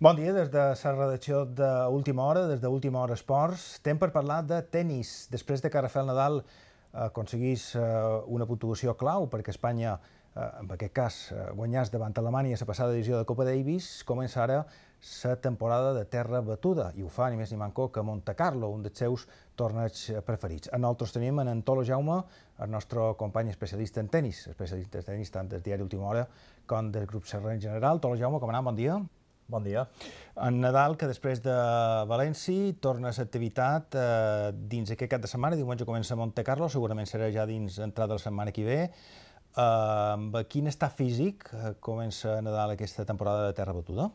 Bon dia des de la redacció d'Última Hora, des d'Última Hora Esports. Temps per parlar de tennis. Després de que Rafael Nadal eh, aconseguís eh, una puntuació clau perquè Espanya, eh, en aquest cas, guanyàs davant Alemanya la passada edició de Copa Davis, comença ara la temporada de terra batuda i ho fa ni més ni manco que Monte Carlo, un dels seus torneigs preferits. A nosaltres tenim en Antolo Jaume, el nostre company especialista en tennis, especialista en tennis tant del diari Última Hora com del grup Serra en general. Antolo Jaume, com anem? Bon dia. Bon dia. En Nadal, que després de València torna a l'activitat eh, dins aquest cap de setmana, diumenge comença a Monte Carlo, segurament serà ja dins entrada la setmana que ve. Eh, amb quin estat físic eh, comença Nadal aquesta temporada de Terra Batuda?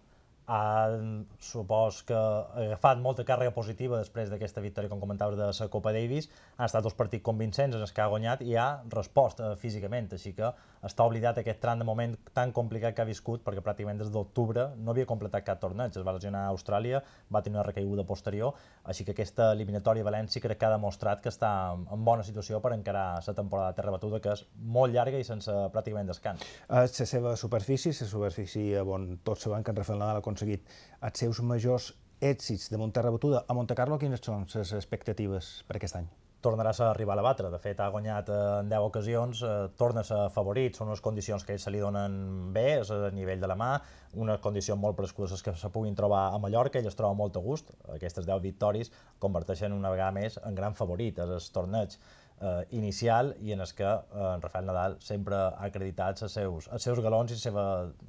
han, supost que agafat molta càrrega positiva després d'aquesta victòria, com comentaves, de la Copa Davis, han estat dos partits convincents en els que ha guanyat i ha respost eh, físicament, així que està oblidat aquest tram de moment tan complicat que ha viscut, perquè pràcticament des d'octubre no havia completat cap torneig, es va lesionar a Austràlia, va tenir una recaiguda posterior, així que aquesta eliminatòria a València crec que ha demostrat que està en bona situació per encarar la temporada de terra batuda, que és molt llarga i sense pràcticament descans. La eh, seva superfície, la superfície on tots se van que en Rafael Nadal aconseguit. Els seus majors èxits de Montterra Batuda a Monte Carlo, quines són les expectatives per aquest any? tornaràs a arribar a la batre. De fet, ha guanyat eh, en 10 ocasions, eh, torna a ser favorit, són unes condicions que se li donen bé, és a nivell de la mà, unes condicions molt prescudes que se puguin trobar a Mallorca, ell es troba molt a gust. Aquestes 10 victòries converteixen una vegada més en gran favorit, és el torneig eh, inicial i en els que eh, en Rafael Nadal sempre ha acreditat els seus, els seus galons i la seva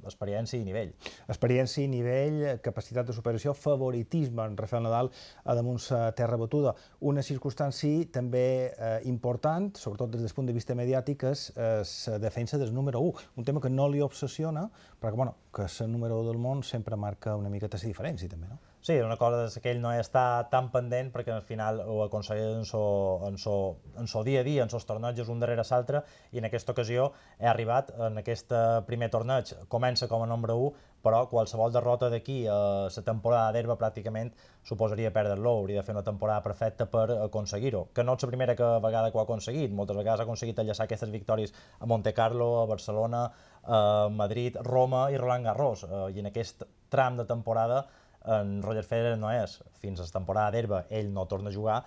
experiència i nivell. Experiència i nivell, capacitat de superació, favoritisme en Rafael Nadal a damunt la terra batuda. Una circumstància també eh, important, sobretot des del punt de vista mediàtic, és la eh, defensa del número 1, un tema que no li obsessiona, però que, bueno, que el número 1 del món sempre marca una mica la diferència, també, no? Sí, una cosa que ell no està tan pendent perquè al final ho aconsegueix en so, en so, en so dia a dia, en so tornejos un darrere l'altre i en aquesta ocasió he arribat en aquest eh, primer torneig, comença com a nombre 1 però qualsevol derrota d'aquí a la temporada d'herba pràcticament suposaria perdre-lo, hauria de fer una temporada perfecta per aconseguir-ho, que no és la primera que vegada que ho ha aconseguit, moltes vegades ha aconseguit enllaçar aquestes victòries a Monte Carlo, a Barcelona, a Madrid, Roma i Roland Garros, eh, i en aquest tram de temporada en Roger Federer no és. Fins a la temporada d'herba ell no torna a jugar,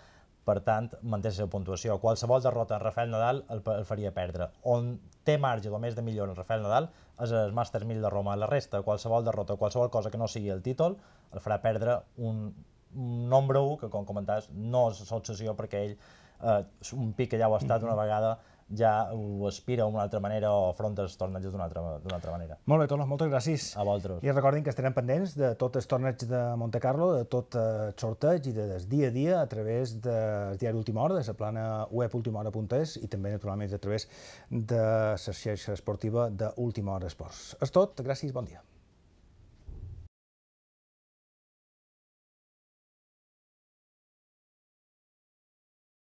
per tant, manté la seva puntuació. Qualsevol derrota en Rafael Nadal el, el faria perdre. On té marge només de millor en Rafael Nadal és el Masters 1000 de Roma. La resta, qualsevol derrota, qualsevol cosa que no sigui el títol, el farà perdre un, un nombre 1 que, com comentaves, no és l'obsessió perquè ell eh, un pic que ja ho ha estat una vegada ja ho aspira d'una altra manera o afronta els tornejos d'una altra, altra manera. Molt bé, Tomàs, moltes gràcies. A vosaltres. I recordin que estarem pendents de tots els torneigs de Monte Carlo, de tot el sorteig i de, del dia a dia a través del diari Última Hora, de la plana web ultimahora.es i també, naturalment, a través de la xarxa esportiva d'Última Hora Esports. És tot, gràcies, bon dia.